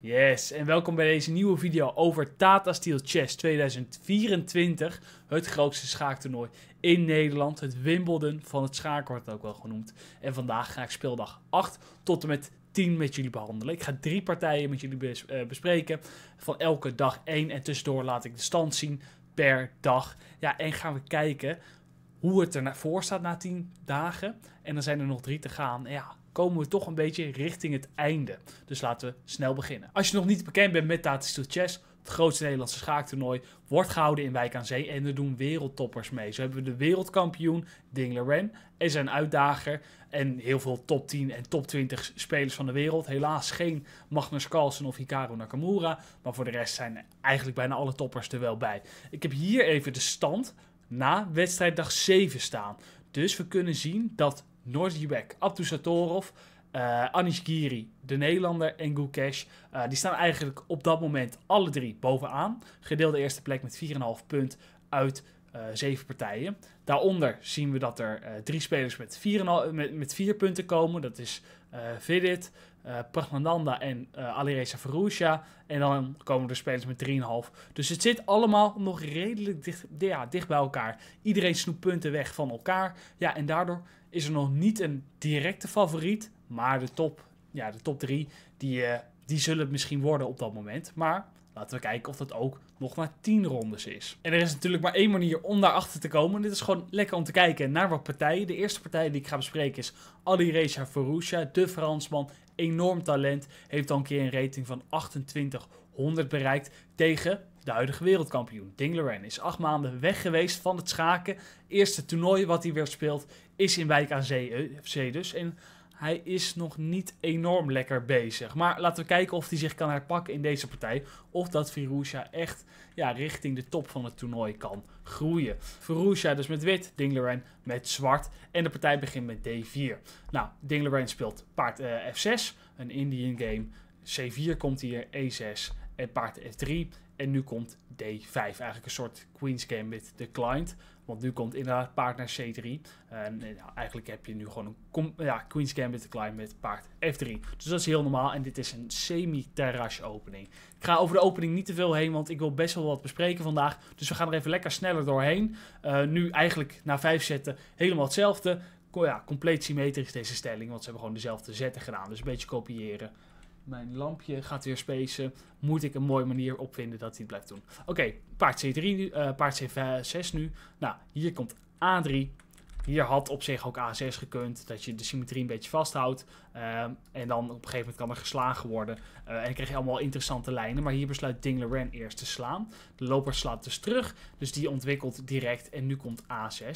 Yes, en welkom bij deze nieuwe video over Tata Steel Chess 2024. Het grootste schaaktoernooi in Nederland. Het Wimbledon van het schaken wordt ook wel genoemd. En vandaag ga ik speeldag 8 tot en met 10 met jullie behandelen. Ik ga drie partijen met jullie eh, bespreken. Van elke dag 1. En tussendoor laat ik de stand zien per dag. Ja, en gaan we kijken hoe het ervoor staat na 10 dagen. En dan zijn er nog drie te gaan. Ja, komen we toch een beetje richting het einde. Dus laten we snel beginnen. Als je nog niet bekend bent met Tata Steel Chess, het grootste Nederlandse schaaktoernooi, wordt gehouden in Wijk aan Zee. En er doen wereldtoppers mee. Zo hebben we de wereldkampioen Ding Loren en zijn uitdager. En heel veel top 10 en top 20 spelers van de wereld. Helaas geen Magnus Carlsen of Hikaru Nakamura. Maar voor de rest zijn eigenlijk bijna alle toppers er wel bij. Ik heb hier even de stand na wedstrijddag 7 staan. Dus we kunnen zien dat Noordjebek, Abdu Satorov, eh, Anish Giri, de Nederlander en Gukesh. Eh, die staan eigenlijk op dat moment alle drie bovenaan. Gedeelde eerste plek met 4,5 punt uit eh, zeven partijen. Daaronder zien we dat er drie spelers met vier, met, met punten komen. Dat is uh, Vidit, uh, en uh, Alireza En dan komen er spelers met 3,5. Dus het zit allemaal nog redelijk dicht, ja, dicht bij elkaar. Iedereen snoept punten weg van elkaar. Ja, en daardoor is er nog niet een directe favoriet. Maar de top, ja, de top drie, die, eh, die zullen het misschien worden op dat moment. Maar laten we kijken of dat ook nog maar 10 rondes is. En er is natuurlijk maar één manier om daarachter te komen. Dit is gewoon lekker om te kijken naar wat partijen. De eerste partij die ik ga bespreken is Ali Reza de Fransman enorm talent. Heeft al een keer een rating van 2800 bereikt tegen de huidige wereldkampioen. Dingleran is acht maanden weg geweest van het schaken. Eerste toernooi wat hij weer speelt is in Wijk aan Zee, eh, dus. En hij is nog niet enorm lekker bezig. Maar laten we kijken of hij zich kan herpakken in deze partij. Of dat Verusha echt ja, richting de top van het toernooi kan groeien. Verusha dus met wit, Liren met zwart. En de partij begint met d4. Nou, Liren speelt paard eh, f6, een Indian game. C4 komt hier, e6 en paard f3. En nu komt d5, eigenlijk een soort queen's game met de client. Want nu komt inderdaad paard naar C3. En eh, eigenlijk heb je nu gewoon een ja, Queen's Gambit Climb met paard F3. Dus dat is heel normaal. En dit is een semi-terrasje opening. Ik ga over de opening niet te veel heen, want ik wil best wel wat bespreken vandaag. Dus we gaan er even lekker sneller doorheen. Eh, nu eigenlijk na vijf zetten helemaal hetzelfde. ja, compleet symmetrisch deze stelling, want ze hebben gewoon dezelfde zetten gedaan. Dus een beetje kopiëren. Mijn lampje gaat weer spacen. Moet ik een mooie manier opvinden dat hij het blijft doen. Oké, paard C3 eh, paard C6 nu. Nou, hier komt A3. Hier had op zich ook A6 gekund, dat je de symmetrie een beetje vasthoudt. Ehm, en dan op een gegeven moment kan er geslagen worden. Eh, en dan krijg je allemaal interessante lijnen. Maar hier besluit Ding Loren eerst te slaan. De loper slaat dus terug, dus die ontwikkelt direct. En nu komt A6.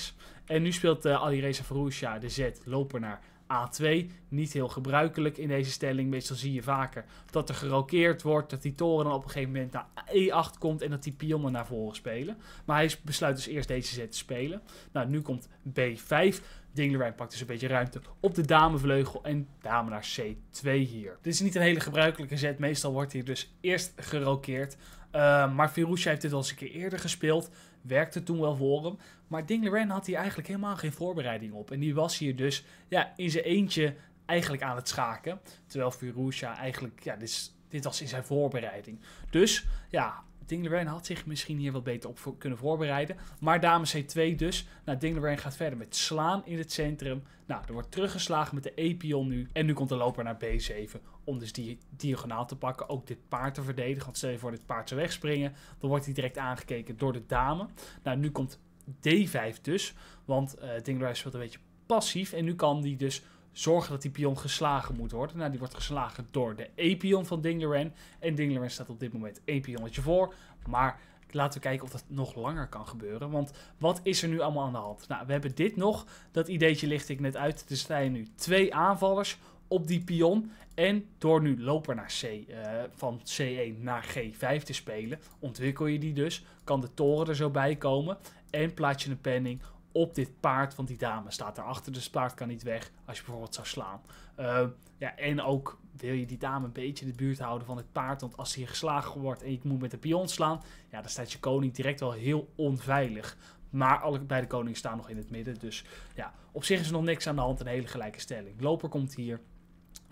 En nu speelt eh, Alireza Farousia de Z loper naar A2, niet heel gebruikelijk in deze stelling. Meestal zie je vaker dat er gerokeerd wordt, dat die toren dan op een gegeven moment naar E8 komt en dat die pionnen naar voren spelen. Maar hij besluit dus eerst deze zet te spelen. Nou, nu komt B5. Dinglerijn pakt dus een beetje ruimte op de damevleugel en dame naar C2 hier. Dit is niet een hele gebruikelijke zet. Meestal wordt hier dus eerst gerokeerd. Eh, maar Firusha heeft dit al eens een keer eerder gespeeld. Werkte toen wel voor hem. Maar Dinglerijn had hier eigenlijk helemaal geen voorbereiding op. En die was hier dus ja, in zijn eentje eigenlijk aan het schaken. Terwijl Firusha eigenlijk, ja, dit, dit was in zijn voorbereiding. Dus ja, Dinglebrain had zich misschien hier wat beter op kunnen voorbereiden. Maar dame C2 dus. Nou, gaat verder met slaan in het centrum. Nou, er wordt teruggeslagen met de E-pion nu. En nu komt de loper naar B7 om dus die diagonaal te pakken. Ook dit paard te verdedigen. Want stel je voor dit paard zou wegspringen. Dan wordt hij direct aangekeken door de dame. Nou, nu komt D5 dus. Want uh, eh, is speelt een beetje passief. En nu kan die dus zorgen dat die pion geslagen moet worden. Nou, die wordt geslagen door de E-pion van Dingleren. En Dingleren staat op dit moment één pionnetje voor. Maar laten we kijken of dat nog langer kan gebeuren. Want wat is er nu allemaal aan de hand? Nou, we hebben dit nog. Dat ideetje licht ik net uit. Er staan nu twee aanvallers op die pion. En door nu loper naar C, eh, van C1 naar G5 te spelen, ontwikkel je die dus. Kan de toren er zo bij komen. En plaats je een penning op dit paard, want die dame staat erachter, dus het paard kan niet weg als je bijvoorbeeld zou slaan. Ehm, ja, en ook wil je die dame een beetje in de buurt houden van het paard, want als hier geslagen wordt en je moet met de pion slaan, ja, dan staat je koning direct wel heel onveilig. Maar allebei de koningen staan nog in het midden, dus ja, op zich is er nog niks aan de hand, een hele gelijke stelling. Loper komt hier,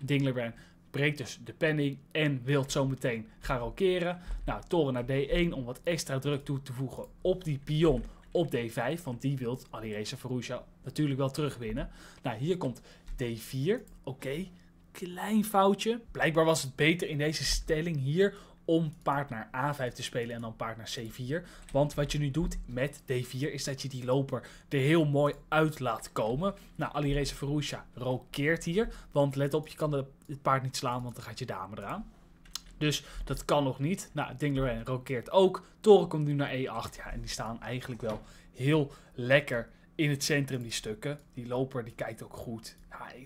Dinglerbrein breekt dus de penning en wilt zo meteen gaan rokeren. Nou, toren naar D1 om wat extra druk toe te voegen op die pion op D5, want die wilt Alireza Ferrugia natuurlijk wel terugwinnen. Nou, hier komt D4. Oké, klein foutje. Blijkbaar was het beter in deze stelling hier om paard naar A5 te spelen en dan paard naar C4. Want wat je nu doet met D4 is dat je die loper er heel mooi uit laat komen. Nou, Alireza Ferrugia rokeert hier, want let op, je kan het paard niet slaan, want dan gaat je dame eraan. Dus dat kan nog niet. Nou, Liren rokeert ook. Toren komt nu naar E8. Ja, en die staan eigenlijk wel heel lekker in het centrum, die stukken. Die loper, die kijkt ook goed.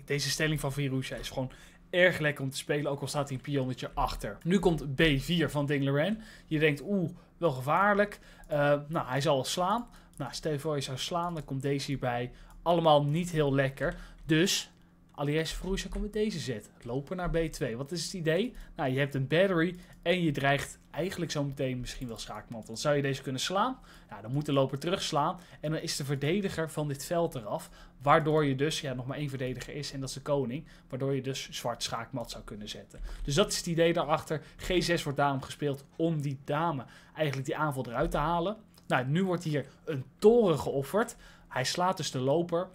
deze stelling van Virusha is gewoon erg lekker om te spelen, ook al staat hij een pionnetje achter. Nu komt B4 van Dingleran. Je denkt, oeh, wel gevaarlijk. Eh, nou, hij zal slaan. Nou, stel je voor je zou slaan, dan komt deze hierbij. Allemaal niet heel lekker. Dus Alias vroeger komt met deze zet. Loper naar B2. Wat is het idee? Nou, je hebt een battery en je dreigt eigenlijk zo meteen misschien wel schaakmat. Dan zou je deze kunnen slaan. Nou, dan moet de loper terugslaan. En dan is de verdediger van dit veld eraf. Waardoor je dus, ja, nog maar één verdediger is en dat is de koning. Waardoor je dus zwart schaakmat zou kunnen zetten. Dus dat is het idee daarachter. G6 wordt daarom gespeeld om die dame eigenlijk die aanval eruit te halen. Nou, nu wordt hier een toren geofferd. Hij slaat dus de loper.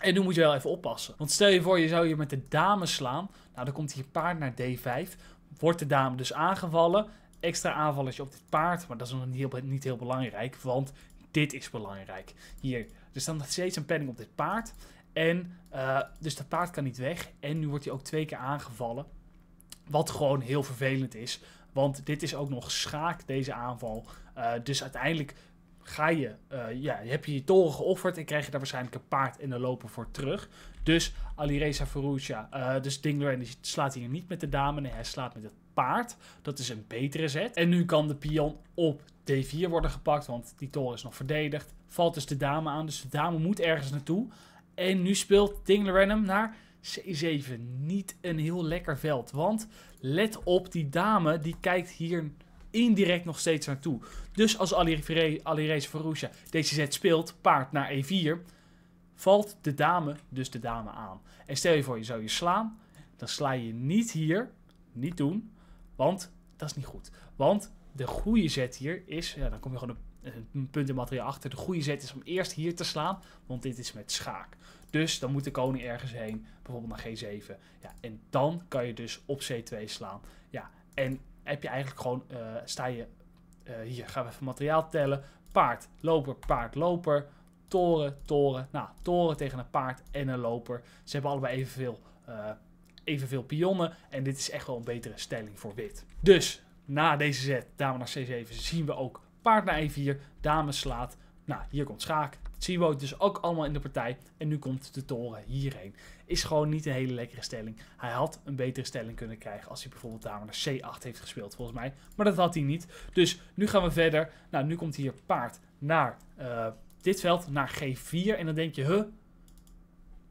En nu moet je wel even oppassen. Want stel je voor, je zou hier met de dame slaan. Nou, dan komt hier paard naar d5. Wordt de dame dus aangevallen. Extra aanvalletje op dit paard. Maar dat is nog niet heel, niet heel belangrijk. Want dit is belangrijk. Hier, er staat nog steeds een penning op dit paard. En eh, dus dat paard kan niet weg. En nu wordt hij ook twee keer aangevallen. Wat gewoon heel vervelend is. Want dit is ook nog schaak, deze aanval. Eh, dus uiteindelijk ga je, eh, ja, heb je je toren geofferd en krijg je daar waarschijnlijk een paard en de loper voor terug. Dus Alireza Ferruccia, uh, eh, dus die slaat hier niet met de dame, nee, hij slaat met het paard. Dat is een betere zet. En nu kan de pion op d4 worden gepakt, want die toren is nog verdedigd. Valt dus de dame aan, dus de dame moet ergens naartoe. En nu speelt Dingler hem naar c7. Niet een heel lekker veld, want let op, die dame die kijkt hier indirect nog steeds naartoe. Dus als Alireza Farouche deze zet speelt, paard naar E4, valt de dame dus de dame aan. En stel je voor, je zou je slaan, dan sla je niet hier, niet doen, want dat is niet goed. Want de goede zet hier is, ja, dan kom je gewoon een, een punt in materiaal achter. De goede zet is om eerst hier te slaan, want dit is met schaak. Dus dan moet de koning ergens heen, bijvoorbeeld naar G7. Ja, en dan kan je dus op C2 slaan. Ja, en heb je eigenlijk gewoon, uh, sta je, eh, hier gaan we even materiaal tellen. Paard, loper, paard, loper. Toren, toren. Nou, toren tegen een paard en een loper. Ze hebben allebei evenveel, uh, evenveel pionnen. En dit is echt wel een betere stelling voor wit. Dus na deze zet, dame naar C7, zien we ook paard naar E4. Dame slaat. Nou, hier komt schaak. Siwo dus ook allemaal in de partij. En nu komt de toren hierheen. Is gewoon niet een hele lekkere stelling. Hij had een betere stelling kunnen krijgen als hij bijvoorbeeld daar naar C8 heeft gespeeld, volgens mij. Maar dat had hij niet. Dus nu gaan we verder. Nou, nu komt hier paard naar eh, dit veld, naar G4. En dan denk je, huh,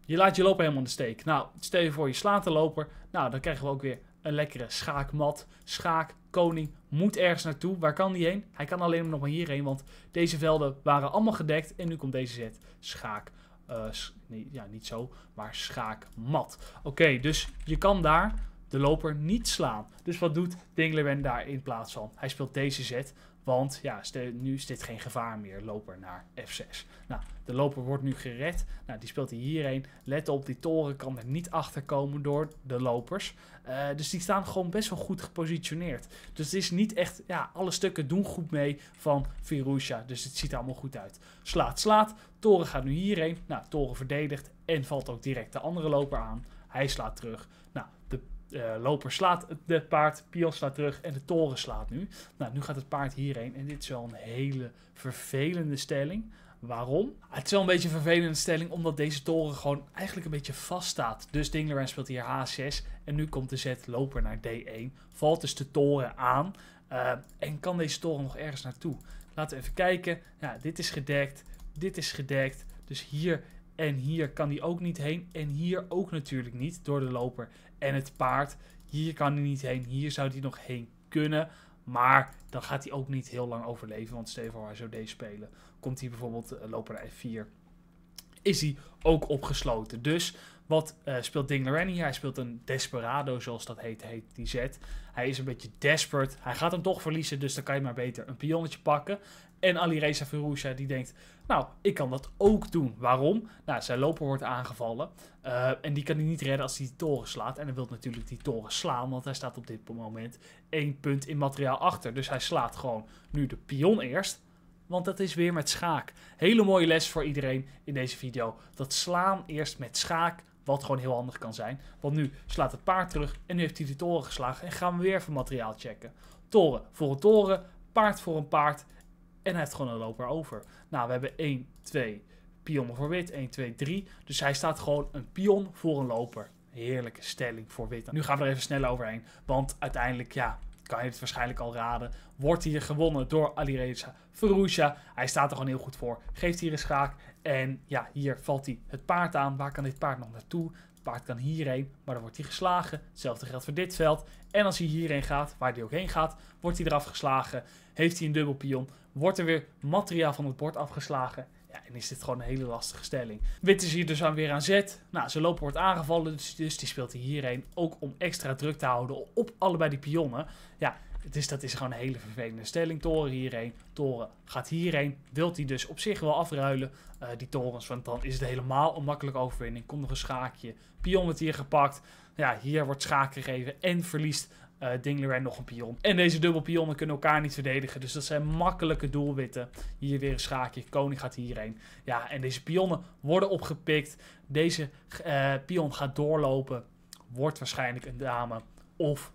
je laat je loper helemaal in de steek. Nou, stel je voor, je slaat de loper. Nou, dan krijgen we ook weer een lekkere schaakmat. Schaak, koning, moet ergens naartoe. Waar kan die heen? Hij kan alleen nog maar hierheen, want deze velden waren allemaal gedekt. En nu komt deze zet. Schaak. Eh, nee, ja, niet zo, maar schaakmat. Oké, dus je kan daar de loper niet slaan. Dus wat doet Dinglerman daar in plaats van? Hij speelt deze zet, want ja, nu is dit geen gevaar meer. Loper naar F6. Nou, de loper wordt nu gered. Nou, die speelt hij hierheen. Let op, die toren kan er niet achter komen door de lopers. Eh, dus die staan gewoon best wel goed gepositioneerd. Dus het is niet echt, ja, alle stukken doen goed mee van Virusha. Dus het ziet allemaal goed uit. Slaat, slaat. Toren gaat nu hierheen. Nou, toren verdedigt. En valt ook direct de andere loper aan. Hij slaat terug uh, loper slaat het paard, Pion slaat terug en de toren slaat nu. Nou, nu gaat het paard hierheen en dit is wel een hele vervelende stelling. Waarom? Ah, het is wel een beetje een vervelende stelling, omdat deze toren gewoon eigenlijk een beetje vast staat. Dus Dingleran speelt hier H6 en nu komt de zet loper naar D1. Valt dus de toren aan eh, en kan deze toren nog ergens naartoe? Laten we even kijken. Ja, dit is gedekt, dit is gedekt. Dus hier en hier kan hij ook niet heen. En hier ook natuurlijk niet door de loper. En het paard, hier kan hij niet heen. Hier zou hij nog heen kunnen. Maar dan gaat hij ook niet heel lang overleven. Want Steven hij zo deze spelen, komt hij bijvoorbeeld loper f 4. Is hij ook opgesloten. Dus wat eh, speelt Ding Larenny hier? Hij speelt een desperado, zoals dat heet, heet die zet. Hij is een beetje desperate. Hij gaat hem toch verliezen, dus dan kan je maar beter een pionnetje pakken. En Alireza Ferrugia die denkt, nou, ik kan dat ook doen. Waarom? Nou, zijn loper wordt aangevallen. Eh, en die kan hij niet redden als hij die toren slaat. En hij wil natuurlijk die toren slaan, want hij staat op dit moment één punt in materiaal achter. Dus hij slaat gewoon nu de pion eerst. Want dat is weer met schaak. Hele mooie les voor iedereen in deze video. Dat slaan eerst met schaak, wat gewoon heel handig kan zijn. Want nu slaat het paard terug en nu heeft hij de toren geslagen. En gaan we weer van materiaal checken. Toren voor een toren, paard voor een paard. En hij heeft gewoon een loper over. Nou, we hebben 1, 2 pionnen voor wit. 1, 2, 3. Dus hij staat gewoon een pion voor een loper. Heerlijke stelling voor wit. Nu gaan we er even snel overheen. Want uiteindelijk, ja, kan je het waarschijnlijk al raden. Wordt hier gewonnen door Alireza Ferrugia. Hij staat er gewoon heel goed voor. Geeft hier een schaak. En ja, hier valt hij het paard aan. Waar kan dit paard nog naartoe? Paard kan hierheen, maar dan wordt hij geslagen. Hetzelfde geldt voor dit veld. En als hij hierheen gaat, waar hij ook heen gaat, wordt hij eraf geslagen. Heeft hij een dubbel pion, wordt er weer materiaal van het bord afgeslagen. Ja, en is dit gewoon een hele lastige stelling. Wit is hier dus aan weer aan zet. Nou, zijn loper wordt aangevallen, dus, dus die speelt hij hierheen. Ook om extra druk te houden op allebei die pionnen. Ja, dus dat is gewoon een hele vervelende stelling. Toren hierheen, toren gaat hierheen. Wilt hij dus op zich wel afruilen, eh, die torens. Want dan is het helemaal een makkelijke overwinning. Komt nog een schaakje. Pion wordt hier gepakt. Ja, hier wordt schaak gegeven en verliest uh, eh, Dingler nog een pion. En deze dubbelpionnen kunnen elkaar niet verdedigen. Dus dat zijn makkelijke doelwitten. Hier weer een schaakje. Koning gaat hierheen. Ja, en deze pionnen worden opgepikt. Deze eh, pion gaat doorlopen. Wordt waarschijnlijk een dame. Of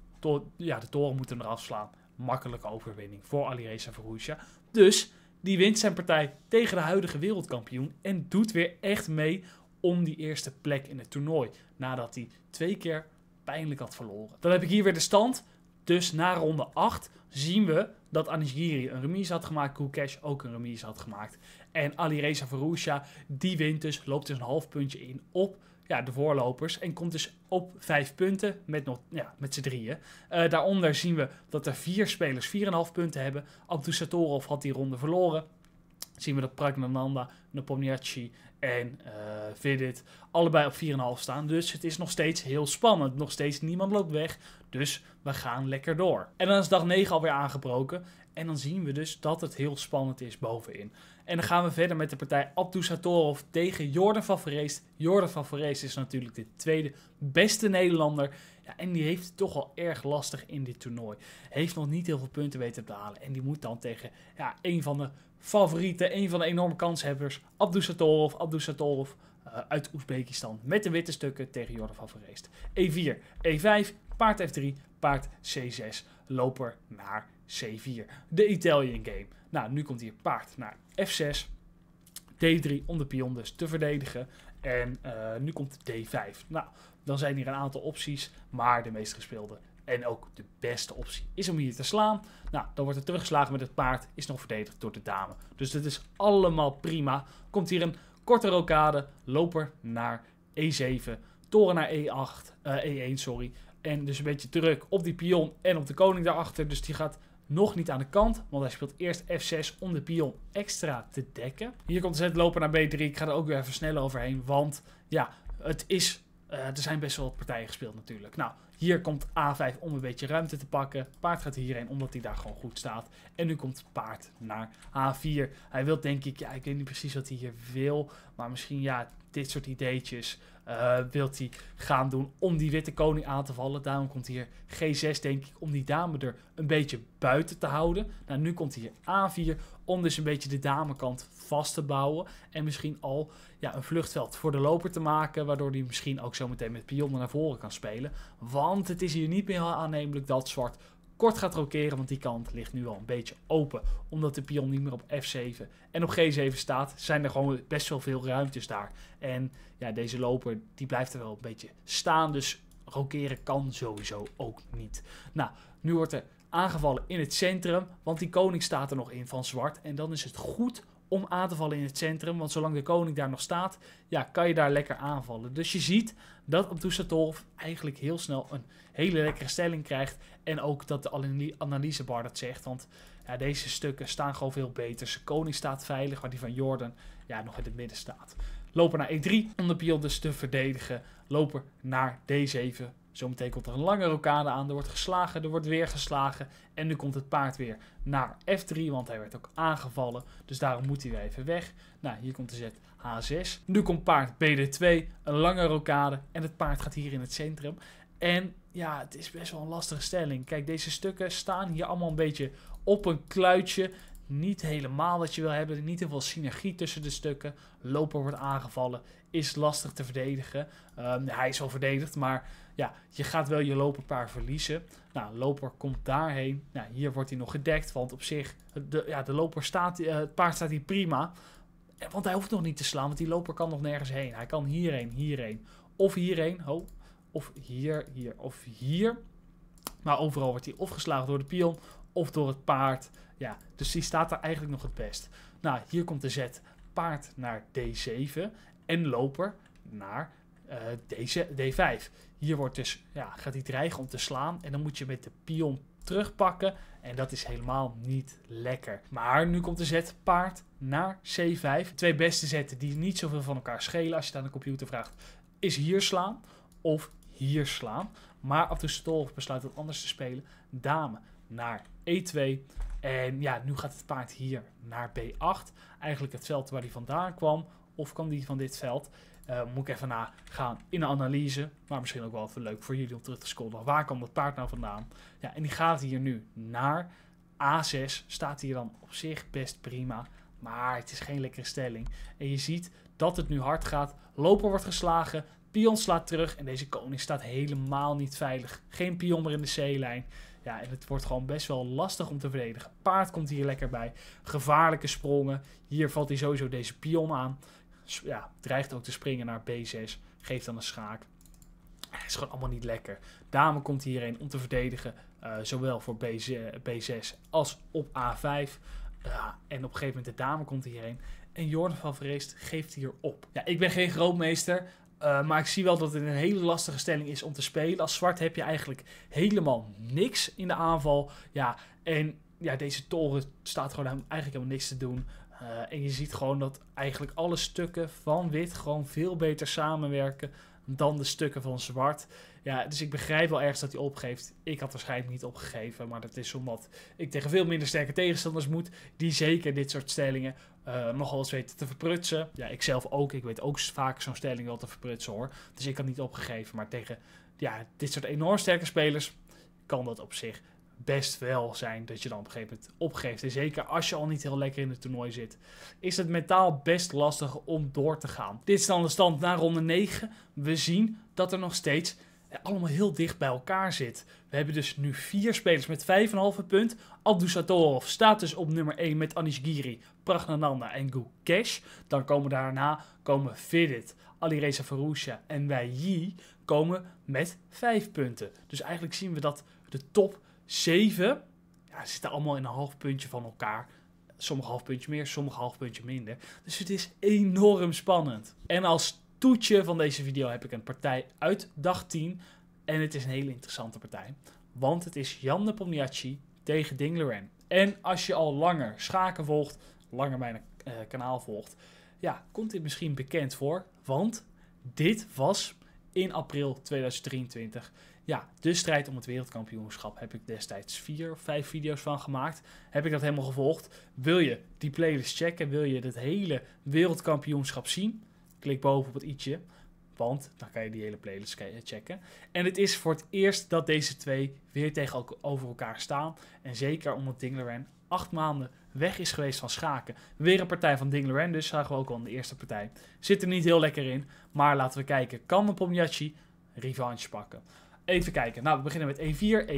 ja, de toren moeten eraf slaan. Makkelijke overwinning voor Alireza Verhoesja. Dus die wint zijn partij tegen de huidige wereldkampioen. En doet weer echt mee om die eerste plek in het toernooi. Nadat hij twee keer pijnlijk had verloren. Dan heb ik hier weer de stand. Dus na ronde 8 zien we dat Anishgiri een remise had gemaakt. Kukesh ook een remise had gemaakt. En Alireza Verhoesja, die wint dus, loopt dus een half puntje in op ja, de voorlopers. En komt dus op vijf punten met, nog, ja, met z'n drieën. Eh, daaronder zien we dat er vier spelers 4,5 punten hebben. Abdou Satorov had die ronde verloren zien we dat Pragnananda, Nepomniachtchi en uh, eh, Vidit allebei op 4,5 staan. Dus het is nog steeds heel spannend. Nog steeds niemand loopt weg. Dus we gaan lekker door. En dan is dag 9 alweer aangebroken. En dan zien we dus dat het heel spannend is bovenin. En dan gaan we verder met de partij Abdu Satorov tegen Jordan van Verreest. Jordan van Verreest is natuurlijk de tweede beste Nederlander. Ja, en die heeft het toch al erg lastig in dit toernooi. Heeft nog niet heel veel punten weten te halen. En die moet dan tegen ja, een van de favoriete, een van de enorme kanshebbers, Abdou Satorov. Abdou eh, uit Oezbekistan met de witte stukken tegen Jordan van E4, E5, e paard F3, paard C6, loper naar C4. De Italian game. Nou, nu komt hier paard naar F6, D3 om de pion dus te verdedigen. En eh, nu komt D5. Nou, dan zijn hier een aantal opties, maar de meest gespeelde en ook de beste optie is om hier te slaan. Nou, dan wordt er teruggeslagen met het paard, is nog verdedigd door de dame. Dus dat is allemaal prima. Komt hier een korte rokade, loper naar E7, toren naar E8, E1, eh, e sorry. En dus een beetje druk op die pion en op de koning daarachter. Dus die gaat nog niet aan de kant, want hij speelt eerst F6 om de pion extra te dekken. Hier komt de zet loper naar B3. Ik ga er ook weer even snel overheen, want ja, het is eh, er zijn best wel wat partijen gespeeld natuurlijk. Nou, hier komt A5 om een beetje ruimte te pakken. Paard gaat hierheen omdat hij daar gewoon goed staat. En nu komt paard naar a 4 Hij wil denk ik, ja, ik weet niet precies wat hij hier wil. Maar misschien ja, dit soort ideetjes eh, wilt hij gaan doen om die witte koning aan te vallen. Daarom komt hier G6, denk ik, om die dame er een beetje buiten te houden. Nou, nu komt hier A4 om dus een beetje de damekant vast te bouwen. En misschien al ja, een vluchtveld voor de loper te maken. Waardoor hij misschien ook zo meteen met pionnen naar voren kan spelen. Want het is hier niet meer aannemelijk dat zwart kort gaat rokeren, want die kant ligt nu al een beetje open. Omdat de pion niet meer op F7 en op G7 staat, zijn er gewoon best wel veel ruimtes daar. En ja, deze loper die blijft er wel een beetje staan, dus rokeren kan sowieso ook niet. Nou, nu wordt er aangevallen in het centrum, want die koning staat er nog in van zwart. En dan is het goed om aan te vallen in het centrum. Want zolang de koning daar nog staat, ja, kan je daar lekker aanvallen. Dus je ziet dat Abdusatolf eigenlijk heel snel een hele lekkere stelling krijgt. En ook dat de analysebar dat zegt. Want ja, deze stukken staan gewoon veel beter. Zijn koning staat veilig, waar die van Jordan ja, nog in het midden staat. Lopen naar E3 om de pion dus te verdedigen. Lopen naar D7 Zometeen komt er een lange rokade aan. Er wordt geslagen, er wordt weer geslagen. En nu komt het paard weer naar F3, want hij werd ook aangevallen. Dus daarom moet hij weer even weg. Nou, hier komt de zet H6. Nu komt paard BD2, een lange rokade. En het paard gaat hier in het centrum. En ja, het is best wel een lastige stelling. Kijk, deze stukken staan hier allemaal een beetje op een kluitje. Niet helemaal wat je wil hebben. Niet heel veel synergie tussen de stukken. Loper wordt aangevallen. Is lastig te verdedigen. Ehm, hij is wel verdedigd, maar ja, je gaat wel je loperpaar verliezen. Nou, loper komt daarheen. Nou, hier wordt hij nog gedekt, want op zich, de, ja, de loper staat, eh, het paard staat hier prima. Eh, want hij hoeft nog niet te slaan, want die loper kan nog nergens heen. Hij kan hierheen, hierheen, of hierheen, ho, of hier, hier, of hier. Maar overal wordt hij of geslagen door de pion, of door het paard. Ja, dus die staat daar eigenlijk nog het best. Nou, hier komt de zet paard naar D7 en loper naar eh, deze D5. Hier wordt dus, ja, gaat hij dreigen om te slaan. En dan moet je met de pion terugpakken. En dat is helemaal niet lekker. Maar nu komt de zet paard naar C5. Twee beste zetten die niet zoveel van elkaar schelen als je het aan de computer vraagt. Is hier slaan of hier slaan. Maar af de stolf besluit wat anders te spelen. Dame naar E2. En ja, nu gaat het paard hier naar B8. Eigenlijk het veld waar hij vandaan kwam. Of kan die van dit veld. Uh, moet ik even na gaan in de analyse. Maar misschien ook wel even leuk voor jullie om terug te scrollen. Waar kwam dat paard nou vandaan? Ja, en die gaat hier nu naar A6. Staat hier dan op zich best prima. Maar het is geen lekkere stelling. En je ziet dat het nu hard gaat. Loper wordt geslagen. Pion slaat terug. En deze koning staat helemaal niet veilig. Geen pion meer in de C-lijn. Ja, en het wordt gewoon best wel lastig om te verdedigen. Paard komt hier lekker bij. Gevaarlijke sprongen. Hier valt hij sowieso deze pion aan ja, dreigt ook te springen naar B6. Geeft dan een schaak. Het is gewoon allemaal niet lekker. Dame komt hierheen om te verdedigen. Eh, zowel voor B6 als op A5. en op een gegeven moment de dame komt hierheen. En Jorne van Vreest geeft hier op. Ja, ik ben geen grootmeester. Uh, maar ik zie wel dat het een hele lastige stelling is om te spelen. Als zwart heb je eigenlijk helemaal niks in de aanval. Ja, en ja, deze toren staat gewoon eigenlijk helemaal niks te doen. Eh, en je ziet gewoon dat eigenlijk alle stukken van wit gewoon veel beter samenwerken dan de stukken van zwart. Ja, dus ik begrijp wel ergens dat hij opgeeft. Ik had waarschijnlijk niet opgegeven, maar dat is omdat ik tegen veel minder sterke tegenstanders moet. Die zeker dit soort stellingen uh, eh, nogal eens weten te verprutsen. Ja, ik zelf ook. Ik weet ook vaak zo'n stelling wel te verprutsen hoor. Dus ik had niet opgegeven, maar tegen ja, dit soort enorm sterke spelers kan dat op zich best wel zijn dat je dan op een gegeven moment opgeeft. En zeker als je al niet heel lekker in het toernooi zit, is het mentaal best lastig om door te gaan. Dit is dan de stand na ronde 9. We zien dat er nog steeds eh, allemaal heel dicht bij elkaar zit. We hebben dus nu vier spelers met 5,5 punt. Abdu staat dus op nummer 1 met Anish Giri, Pragnananda en Gukesh. Dan komen daarna komen Vidit, Alireza Farousha en Bai Yi komen met 5 punten. Dus eigenlijk zien we dat de top 7. Ja, zitten allemaal in een half puntje van elkaar. Sommige half puntje meer, sommige half puntje minder. Dus het is enorm spannend. En als toetje van deze video heb ik een partij uit dag 10. En het is een hele interessante partij. Want het is Jan de Pomniacci tegen Ding Loren. En als je al langer schaken volgt, langer mijn eh, kanaal volgt, ja, komt dit misschien bekend voor. Want dit was in april 2023 ja, de strijd om het wereldkampioenschap heb ik destijds vier of vijf video's van gemaakt. Heb ik dat helemaal gevolgd? Wil je die playlist checken? Wil je het hele wereldkampioenschap zien? Klik boven op het i'tje, want dan kan je die hele playlist checken. En het is voor het eerst dat deze twee weer tegenover elkaar staan. En zeker omdat Dingleren acht maanden weg is geweest van schaken. Weer een partij van Dingleren, dus zagen we ook al in de eerste partij. Zit er niet heel lekker in, maar laten we kijken. Kan de Pomjachi revanche pakken? Even kijken. Nou, we beginnen met E4,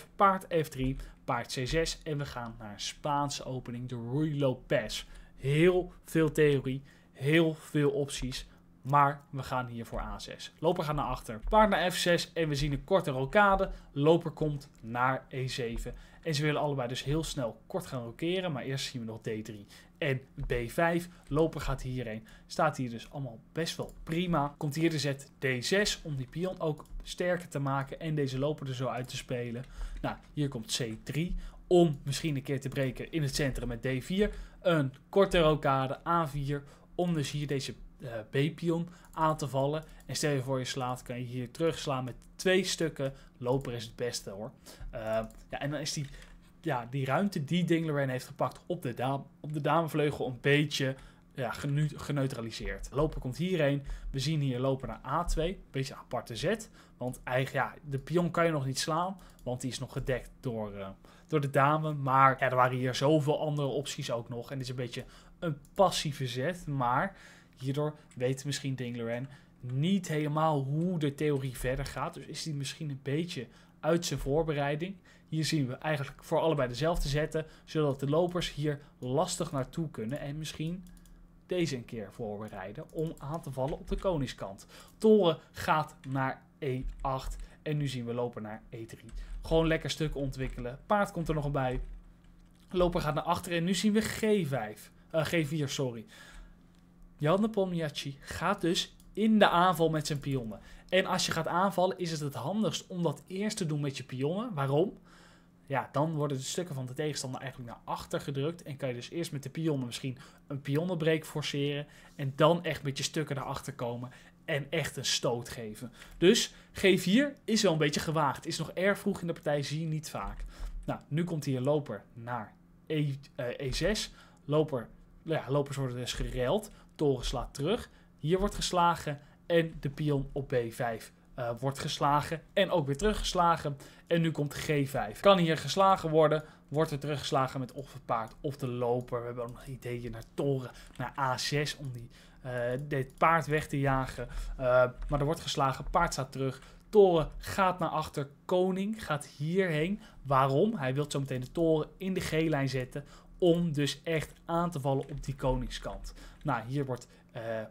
E5, paard F3, paard C6. En we gaan naar Spaanse opening, de Ruy Lopez. Heel veel theorie, heel veel opties. Maar we gaan hier voor A6. Loper gaat naar achter. Paard naar F6 en we zien een korte rokade. Loper komt naar E7. En ze willen allebei dus heel snel kort gaan rokeren. Maar eerst zien we nog D3 en B5. Loper gaat hierheen. Staat hier dus allemaal best wel prima. Komt hier de zet D6 om die pion ook sterker te maken. En deze loper er zo uit te spelen. Nou, hier komt C3 om misschien een keer te breken in het centrum met D4. Een korte rokade A4 om dus hier deze eh, B-pion aan te vallen. En stel je voor je slaat, kan je hier terugslaan met twee stukken. Loper is het beste hoor. Eh, ja, en dan is die, ja, die ruimte die Dinglerin heeft gepakt op de, dame, op de damevleugel een beetje ja, geneutraliseerd. Loper komt hierheen. We zien hier loper naar A2. Een beetje een aparte zet. Want eigenlijk, ja, de pion kan je nog niet slaan. Want die is nog gedekt door, eh, door de dame. Maar ja, er waren hier zoveel andere opties ook nog. En dit is een beetje een passieve zet. Maar Hierdoor weet misschien Ding niet helemaal hoe de theorie verder gaat. Dus is hij misschien een beetje uit zijn voorbereiding. Hier zien we eigenlijk voor allebei dezelfde zetten, zodat de lopers hier lastig naartoe kunnen en misschien deze een keer voorbereiden om aan te vallen op de koningskant. Toren gaat naar E8 en nu zien we lopen naar E3. Gewoon lekker stuk ontwikkelen. Paard komt er nog bij. Loper gaat naar achteren en nu zien we G5. Eh, G4, sorry. Jan Pomniachi gaat dus in de aanval met zijn pionnen. En als je gaat aanvallen, is het het handigst om dat eerst te doen met je pionnen. Waarom? Ja, dan worden de stukken van de tegenstander eigenlijk naar achter gedrukt. En kan je dus eerst met de pionnen misschien een pionnenbreek forceren. En dan echt met je stukken naar achter komen. En echt een stoot geven. Dus g 4 is wel een beetje gewaagd. Is nog erg vroeg in de partij, zie je niet vaak. Nou, nu komt hier loper naar E, E6. Eh, e loper, ja, lopers worden dus gereld toren slaat terug. Hier wordt geslagen en de pion op B5 eh, wordt geslagen en ook weer teruggeslagen. En nu komt G5. Kan hier geslagen worden, wordt er teruggeslagen met of het paard of de loper. We hebben ook nog een ideeën naar toren, naar A6 om die, uh, dit paard weg te jagen. Eh, maar er wordt geslagen, paard staat terug. Toren gaat naar achter, koning gaat hierheen. Waarom? Hij wil zo meteen de toren in de G-lijn zetten om dus echt aan te vallen op die koningskant. Nou, hier wordt uh, eh,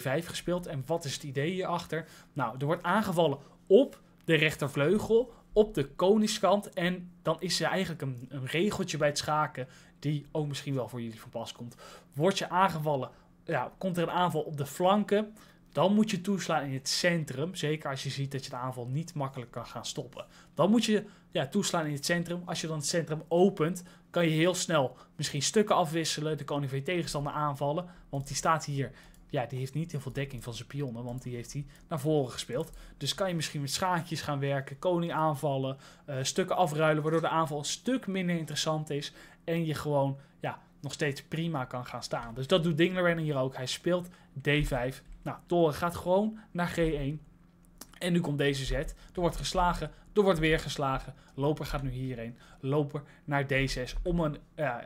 D5 gespeeld. En wat is het idee hierachter? Nou, er wordt aangevallen op de rechtervleugel, op de koningskant. En dan is er eigenlijk een, een regeltje bij het schaken, die ook misschien wel voor jullie van pas komt. Word je aangevallen, ja, komt er een aanval op de flanken, dan moet je toeslaan in het centrum. Zeker als je ziet dat je de aanval niet makkelijk kan gaan stoppen. Dan moet je ja, toeslaan in het centrum. Als je dan het centrum opent, kan je heel snel misschien stukken afwisselen. De koning van je tegenstander aanvallen. Want die staat hier. Ja, die heeft niet heel veel dekking van zijn pionnen. Want die heeft hij naar voren gespeeld. Dus kan je misschien met schaakjes gaan werken. Koning aanvallen. Eh, stukken afruilen. Waardoor de aanval een stuk minder interessant is. En je gewoon ja, nog steeds prima kan gaan staan. Dus dat doet Dingler hier ook. Hij speelt D5. Nou, Toren gaat gewoon naar G1. En nu komt deze zet. Er wordt geslagen. Er wordt weer geslagen. Loper gaat nu hierheen. Loper naar D6 om een,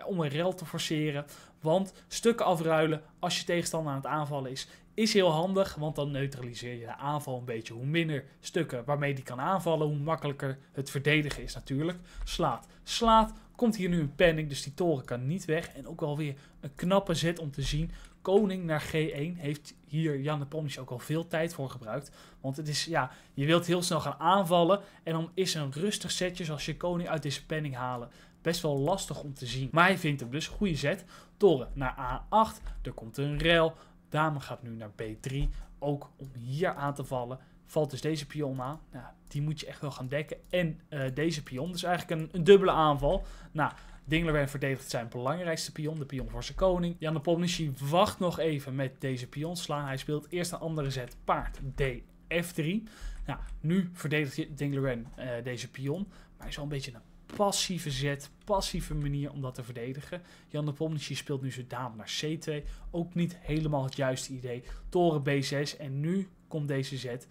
om een rel te forceren. Want stukken afruilen als je tegenstander aan het aanvallen is, is heel handig. Want dan neutraliseer je de aanval een beetje. Hoe minder stukken waarmee die kan aanvallen, hoe makkelijker het verdedigen is natuurlijk. Slaat, slaat. Komt hier nu een panic, dus die toren kan niet weg. En ook wel weer een knappe zet om te zien koning naar G1 heeft hier Jan de Pomnisch ook al veel tijd voor gebruikt. Want het is, ja, je wilt heel snel gaan aanvallen. En dan is een rustig setje zoals je koning uit deze spanning halen best wel lastig om te zien. Maar hij vindt hem dus goede zet. Toren naar A8. Er komt een rel. Dame gaat nu naar B3. Ook om hier aan te vallen. Valt dus deze pion aan. Nou, die moet je echt wel gaan dekken. En eh, deze pion. Dus eigenlijk een, een dubbele aanval. Nou, Dingleren verdedigt zijn belangrijkste pion, de pion voor zijn koning. Jan de Pomnici wacht nog even met deze pion slaan. Hij speelt eerst een andere zet paard d f 3 Nou, nu verdedigt Dingleren uh, deze pion. Maar hij is wel een beetje een passieve zet, passieve manier om dat te verdedigen. Jan de Pomnici speelt nu zijn dame naar c2. Ook niet helemaal het juiste idee. Toren b6 en nu komt deze zet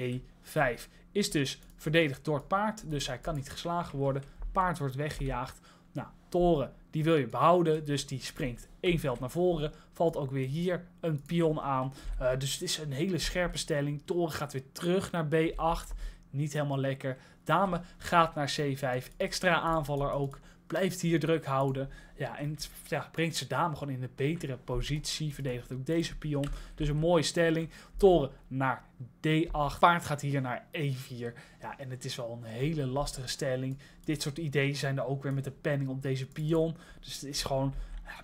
e5. Is dus verdedigd door het paard, dus hij kan niet geslagen worden. Paard wordt weggejaagd nou, toren, die wil je behouden, dus die springt één veld naar voren. Valt ook weer hier een pion aan. Eh, dus het is een hele scherpe stelling. Toren gaat weer terug naar B8. Niet helemaal lekker. Dame gaat naar C5. Extra aanvaller ook blijft hier druk houden. Ja, en het, ja, brengt zijn dame gewoon in een betere positie. Verdedigt ook deze pion. Dus een mooie stelling. Toren naar D8. Paard gaat hier naar E4. Ja, en het is wel een hele lastige stelling. Dit soort ideeën zijn er ook weer met de penning op deze pion. Dus het is gewoon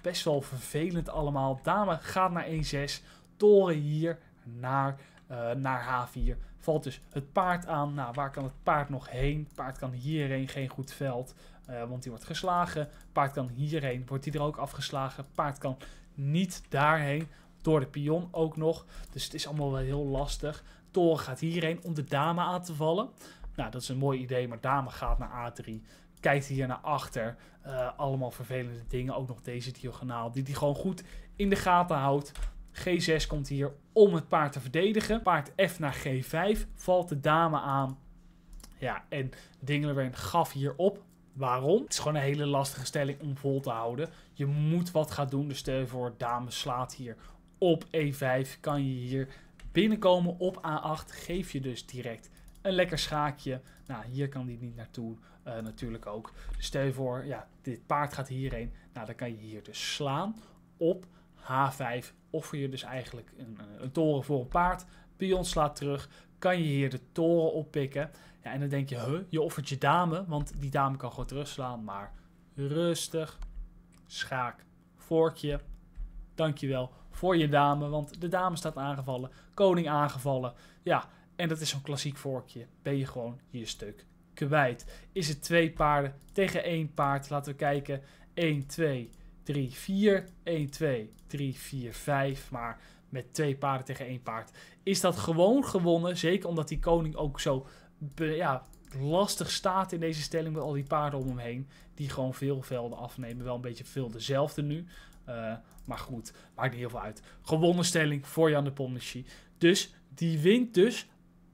best wel vervelend allemaal. Dame gaat naar E6. Toren hier naar, eh, naar H4 valt dus het paard aan. Nou, waar kan het paard nog heen? Paard kan hierheen, geen goed veld, eh, want die wordt geslagen. Paard kan hierheen, wordt die er ook afgeslagen. Paard kan niet daarheen, door de pion ook nog. Dus het is allemaal wel heel lastig. Toren gaat hierheen om de dame aan te vallen. Nou, dat is een mooi idee, maar dame gaat naar A3. Kijkt hier naar achter. Eh, allemaal vervelende dingen. Ook nog deze diagonaal, die die gewoon goed in de gaten houdt. G6 komt hier om het paard te verdedigen. Paard F naar G5. Valt de dame aan. Ja, en Dinglewijn gaf hier op. Waarom? Het is gewoon een hele lastige stelling om vol te houden. Je moet wat gaan doen. Dus stel voor, dame slaat hier op E5. Kan je hier binnenkomen op A8. Geef je dus direct een lekker schaakje. Nou, hier kan die niet naartoe eh, natuurlijk ook. Dus stel voor, ja, dit paard gaat hierheen. Nou, dan kan je hier dus slaan op h5 offer je dus eigenlijk een, eh, een toren voor een paard. Pion slaat terug, kan je hier de toren oppikken. Ja, en dan denk je, huh, je offert je dame, want die dame kan gewoon terugslaan. Maar rustig, schaak, vorkje, dankjewel voor je dame. Want de dame staat aangevallen, koning aangevallen. Ja, en dat is zo'n klassiek vorkje. Ben je gewoon je stuk kwijt. Is het twee paarden tegen één paard? Laten we kijken. 1, 2, 3, 4, 1, 2, 3, 4, 5. Maar met twee paarden tegen één paard is dat gewoon gewonnen. Zeker omdat die koning ook zo ja, lastig staat in deze stelling met al die paarden om hem heen. Die gewoon veel velden afnemen. Wel een beetje veel dezelfde nu. Uh, maar goed, maakt niet heel veel uit. Gewonnen stelling voor Jan de Pomnichi. Dus die wint dus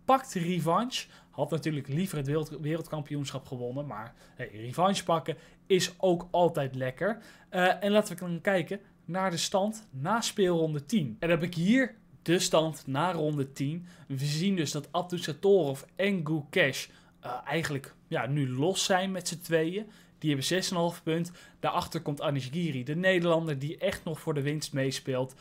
pakt revanche. Had natuurlijk liever het wereldkampioenschap gewonnen. Maar revanche pakken is ook altijd lekker. Eh, en laten we dan kijken naar de stand na speelronde 10. En dan heb ik hier de stand na ronde 10. We zien dus dat Abdou Satorov en Cash uh, eh, eigenlijk ja, nu los zijn met z'n tweeën. Die hebben 6,5 punt. Daarachter komt Anish Giri, de Nederlander die echt nog voor de winst meespeelt.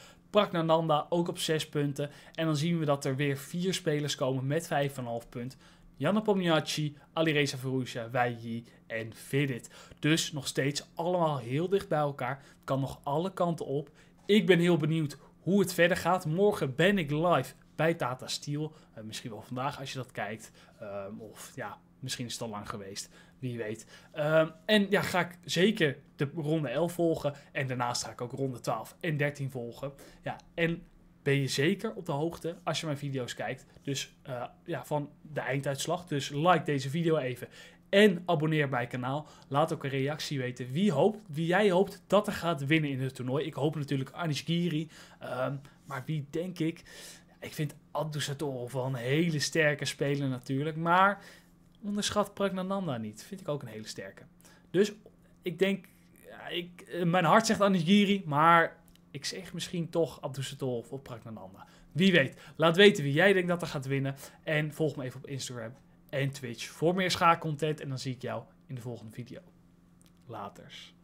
Nanda ook op 6 punten. En dan zien we dat er weer vier spelers komen met 5,5 punt. Janne Pomniacci, Alireza Ferrugia, Yi en Vidit. Dus nog steeds allemaal heel dicht bij elkaar. Kan nog alle kanten op. Ik ben heel benieuwd hoe het verder gaat. Morgen ben ik live bij Tata Steel. Eh, misschien wel vandaag als je dat kijkt. Ehm, of ja, misschien is het al lang geweest. Wie weet. Ehm, en ja, ga ik zeker de ronde 11 volgen. En daarnaast ga ik ook ronde 12 en 13 volgen. Ja, en ben je zeker op de hoogte als je mijn video's kijkt. Dus eh, ja, van de einduitslag. Dus like deze video even. En abonneer bij mijn kanaal. Laat ook een reactie weten wie, hoopt, wie jij hoopt dat er gaat winnen in het toernooi. Ik hoop natuurlijk Anish Giri. Ehm, maar wie denk ik? Ik vind Addusator wel een hele sterke speler natuurlijk. Maar onderschat Pragnananda niet. Vind ik ook een hele sterke. Dus ik denk... ik, eh, mijn hart zegt Anigiri, maar ik zeg misschien toch Abdusator of Pragnananda. Wie weet. Laat weten wie jij denkt dat er gaat winnen. En volg me even op Instagram en Twitch voor meer schaakcontent. En dan zie ik jou in de volgende video. Laters.